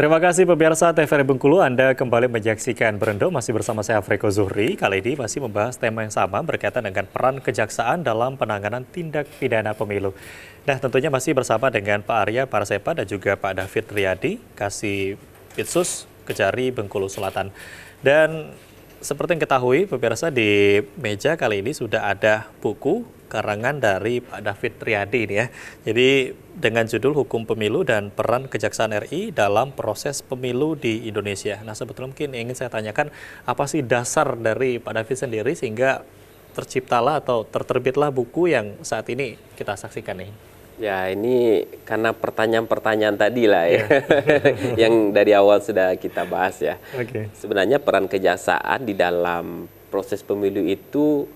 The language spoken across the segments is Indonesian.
Terima kasih pemirsa TVRI Bengkulu, Anda kembali menyaksikan Berendo masih bersama saya Freko Zuhri. Kali ini masih membahas tema yang sama berkaitan dengan peran kejaksaan dalam penanganan tindak pidana pemilu. Nah tentunya masih bersama dengan Pak Arya Parasepa dan juga Pak David Riyadi, Kasih Pitsus, Kejari, Bengkulu Selatan. Dan seperti yang ketahui pemirsa di meja kali ini sudah ada buku karangan dari Pak David Triadi ini ya. Jadi dengan judul Hukum Pemilu dan Peran Kejaksaan RI dalam Proses Pemilu di Indonesia. Nah sebetulnya mungkin ingin saya tanyakan apa sih dasar dari Pak David sendiri sehingga terciptalah atau terterbitlah buku yang saat ini kita saksikan nih. Ya ini karena pertanyaan-pertanyaan tadi lah ya, yeah. yang dari awal sudah kita bahas ya. Okay. Sebenarnya peran kejaksaan di dalam proses pemilu itu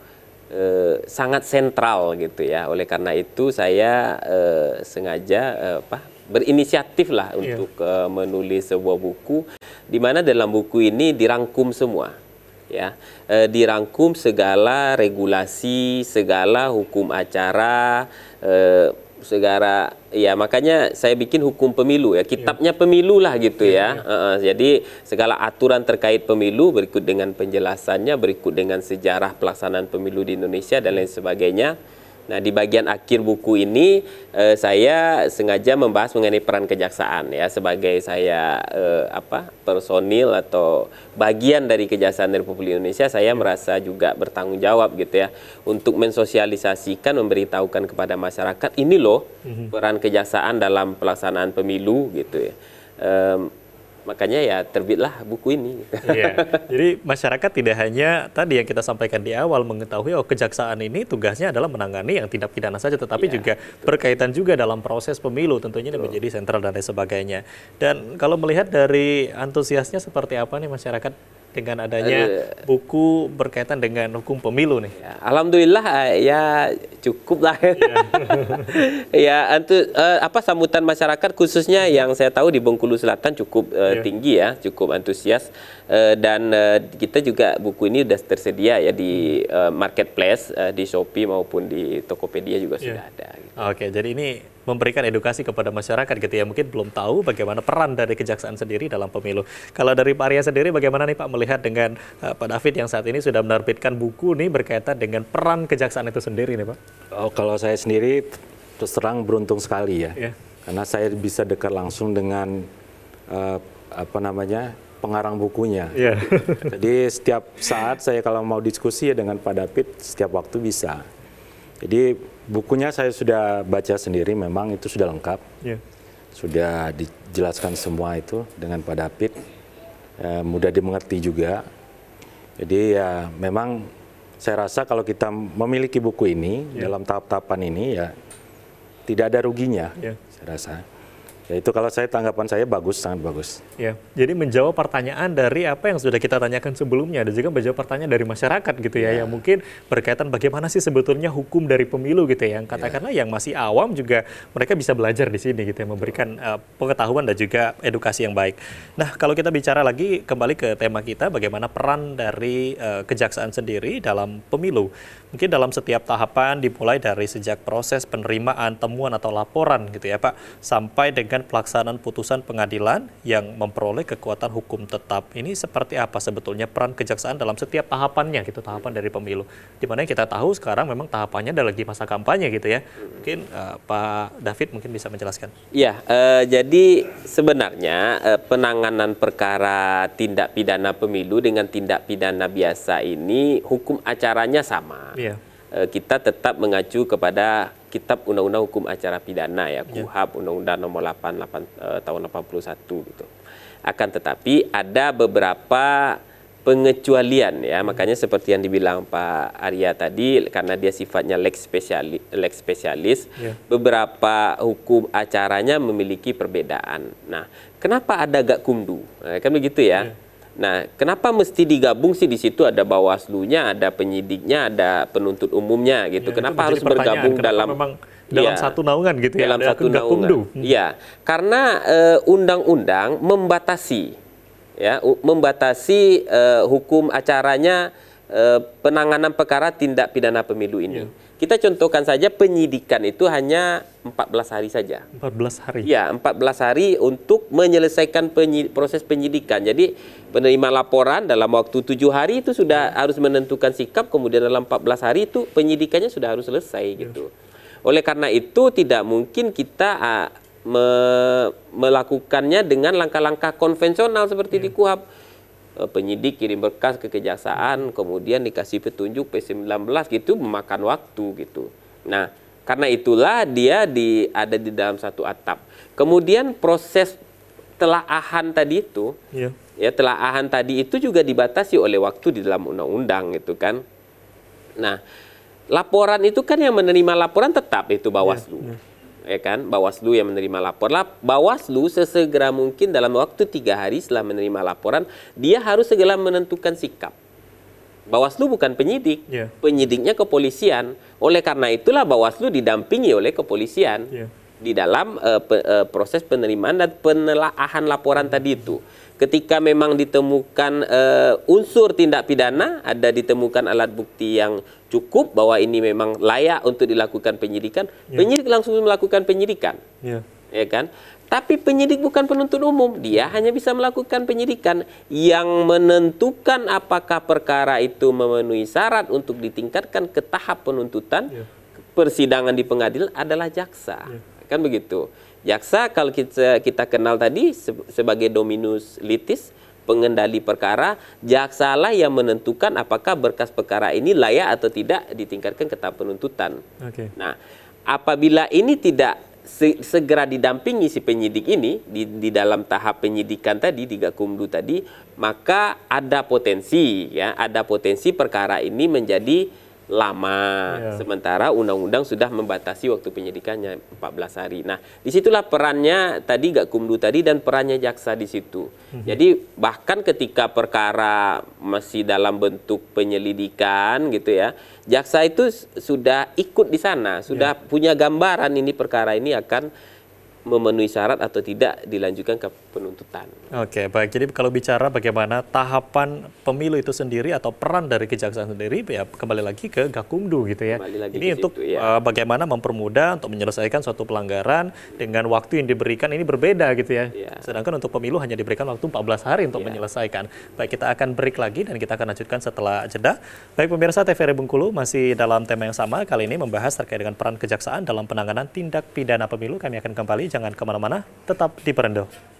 Eh, sangat sentral gitu ya. Oleh karena itu saya eh, sengaja eh, apa berinisiatif lah iya. untuk eh, menulis sebuah buku di mana dalam buku ini dirangkum semua ya e, dirangkum segala regulasi segala hukum acara e, segara ya makanya saya bikin hukum pemilu ya kitabnya pemilu lah gitu ya, yeah, Uh, uh, jadi segala aturan terkait pemilu berikut dengan penjelasannya berikut dengan sejarah pelaksanaan pemilu di Indonesia dan lain sebagainya Nah, di bagian akhir buku ini eh, saya sengaja membahas mengenai peran kejaksaan ya sebagai saya eh, apa personil atau bagian dari Kejaksaan Republik Indonesia saya ya. merasa juga bertanggung jawab gitu ya untuk mensosialisasikan memberitahukan kepada masyarakat ini loh mhm. peran kejaksaan dalam pelaksanaan pemilu gitu ya. Um, makanya ya terbitlah buku ini. Iya. Jadi masyarakat tidak hanya tadi yang kita sampaikan di awal mengetahui oh kejaksaan ini tugasnya adalah menangani yang tindak pidana saja, tetapi ya, juga betul. berkaitan juga dalam proses pemilu tentunya ini menjadi sentral dan lain sebagainya. Dan kalau melihat dari antusiasnya seperti apa nih masyarakat dengan adanya buku berkaitan dengan hukum pemilu nih? Ya, alhamdulillah eh, ya cukup lah. Iya. Ya, ya untuk uh, eh, apa sambutan masyarakat khususnya iya. yang saya tahu di Bengkulu Selatan cukup uh, ya. tinggi ya, cukup antusias uh, dan uh, kita juga buku ini sudah tersedia ya di uh, marketplace uh, di Shopee maupun di Tokopedia juga ya. sudah ada. Gitu. Oke, jadi ini memberikan edukasi kepada masyarakat gitu ya mungkin belum tahu bagaimana peran dari kejaksaan sendiri dalam pemilu. Kalau dari Pak Arya sendiri bagaimana nih Pak melihat dengan uh, Pak David yang saat ini sudah menerbitkan buku nih berkaitan dengan peran kejaksaan itu sendiri nih Pak? Oh, kalau saya sendiri terus terang beruntung sekali ya. Yeah. Karena saya bisa dekat langsung dengan uh, apa namanya pengarang bukunya. Yeah. Jadi setiap saat saya kalau mau diskusi ya dengan Pak David setiap waktu bisa. Jadi Bukunya saya sudah baca sendiri, memang itu sudah lengkap. Yeah. Sudah dijelaskan semua itu dengan Pak David. E, ya, mudah dimengerti juga. Jadi ya memang saya rasa kalau kita memiliki buku ini yeah. dalam tahap-tahapan ini ya tidak ada ruginya. Yeah. Saya rasa. Ya itu kalau saya tanggapan saya bagus, sangat bagus. Ya, jadi menjawab pertanyaan dari apa yang sudah kita tanyakan sebelumnya, dan juga menjawab pertanyaan dari masyarakat gitu ya, ya. yang mungkin berkaitan bagaimana sih sebetulnya hukum dari pemilu gitu ya, yang iya. katakanlah ya. yang masih awam juga mereka bisa belajar di sini gitu ya, memberikan uh, pengetahuan dan juga edukasi yang baik. Nah, kalau kita bicara lagi kembali ke tema kita, bagaimana peran dari uh, kejaksaan sendiri dalam pemilu, mungkin dalam setiap tahapan dimulai dari sejak proses penerimaan temuan atau laporan gitu ya Pak, sampai dengan dengan pelaksanaan putusan pengadilan yang memperoleh kekuatan hukum tetap. Ini seperti apa sebetulnya peran kejaksaan dalam setiap tahapannya gitu, tahapan dari pemilu. Dimana kita tahu sekarang memang tahapannya adalah lagi masa kampanye gitu ya. Mungkin uh, Pak David mungkin bisa menjelaskan. Iya, uh, jadi sebenarnya uh, penanganan perkara tindak pidana pemilu dengan tindak pidana biasa ini hukum acaranya sama. Iya. kita tetap mengacu kepada kitab Undang-Undang Hukum Acara Pidana ya, ya. KUHAP yeah. Undang-Undang Nomor 88 eh, tahun 81 gitu. Akan tetapi ada beberapa pengecualian ya, hmm. makanya seperti yang dibilang Pak Arya tadi karena dia sifatnya lex spesialis, lex spesialis, yeah. beberapa hukum acaranya memiliki perbedaan. Nah, kenapa ada gak kumdu? Nah, kan begitu ya. Yeah Nah, kenapa mesti digabung sih di situ ada bawaslunya, ada penyidiknya, ada penuntut umumnya gitu. Ya, kenapa harus bergabung kenapa dalam memang dalam ya, satu naungan gitu dalam ya? Dalam satu naungan. Iya, karena eh, undang-undang uh, membatasi ya, membatasi uh, hukum acaranya uh, penanganan perkara tindak pidana pemilu ini. Ya. Kita contohkan saja penyidikan itu hanya 14 hari saja. 14 hari. Ya, 14 hari untuk menyelesaikan penyi proses penyidikan. Jadi penerima laporan dalam waktu 7 hari itu sudah harus menentukan sikap, kemudian dalam 14 hari itu penyidikannya sudah harus selesai iya. gitu. Oleh karena itu tidak mungkin kita uh, me melakukannya dengan langkah-langkah konvensional seperti di iya. KUHAP Eh, penyidik kirim berkas ke kejaksaan kemudian dikasih petunjuk P19 gitu memakan waktu gitu. Nah, karena itulah dia di ada di dalam satu atap. Kemudian proses telaahan tadi itu yeah. ya telaahan tadi itu juga dibatasi oleh waktu di dalam undang-undang gitu kan. Nah, laporan itu kan yang menerima laporan tetap itu iya, Bawaslu. Yeah, yeah ya kan Bawaslu yang menerima laporan Bawaslu sesegera mungkin dalam waktu tiga hari setelah menerima laporan dia harus segera menentukan sikap Bawaslu bukan penyidik yeah. penyidiknya kepolisian oleh karena itulah Bawaslu didampingi oleh kepolisian yeah di dalam uh, pe, uh, proses penerimaan dan penelaahan laporan tadi itu. Ketika memang ditemukan uh, unsur tindak pidana, ada ditemukan alat bukti yang cukup bahwa ini memang layak untuk dilakukan penyidikan, yeah. penyidik langsung melakukan penyidikan. Yeah. Ya kan? Tapi penyidik bukan penuntut umum, dia hanya bisa melakukan penyidikan yang menentukan apakah perkara itu memenuhi syarat untuk ditingkatkan ke tahap penuntutan. Yeah. Persidangan di pengadilan adalah jaksa. Yeah kan begitu. Jaksa kalau kita kita kenal tadi sebagai dominus litis pengendali perkara, jaksa lah yang menentukan apakah berkas perkara ini layak atau tidak ditingkatkan ke tahap penuntutan. Okay. Nah, apabila ini tidak se segera didampingi si penyidik ini di, di dalam tahap penyidikan tadi di Gakumdu tadi, maka ada potensi ya, ada potensi perkara ini menjadi lama yeah. sementara undang-undang sudah membatasi waktu penyidikannya 14 hari. Nah, disitulah perannya tadi gak kumdu tadi dan perannya jaksa di situ. -hmm. Jadi bahkan ketika perkara masih dalam bentuk penyelidikan gitu ya, jaksa itu sudah ikut di sana, sudah yeah. punya gambaran ini perkara ini akan memenuhi syarat atau tidak dilanjutkan ke penuntutan. Oke, baik. Jadi kalau bicara bagaimana tahapan pemilu itu sendiri atau peran dari kejaksaan sendiri, ya kembali lagi ke Gakumdu gitu ya. Kembali lagi ini untuk ya. uh, bagaimana mempermudah untuk menyelesaikan suatu pelanggaran dengan waktu yang diberikan ini berbeda gitu ya. ya. Sedangkan untuk pemilu hanya diberikan waktu 14 hari untuk ya. menyelesaikan. Baik, kita akan break lagi dan kita akan lanjutkan setelah jeda. Baik pemirsa TVRI Bengkulu masih dalam tema yang sama kali ini membahas terkait dengan peran kejaksaan dalam penanganan tindak pidana pemilu. Kami akan kembali jangan kemana-mana, tetap di Perendo.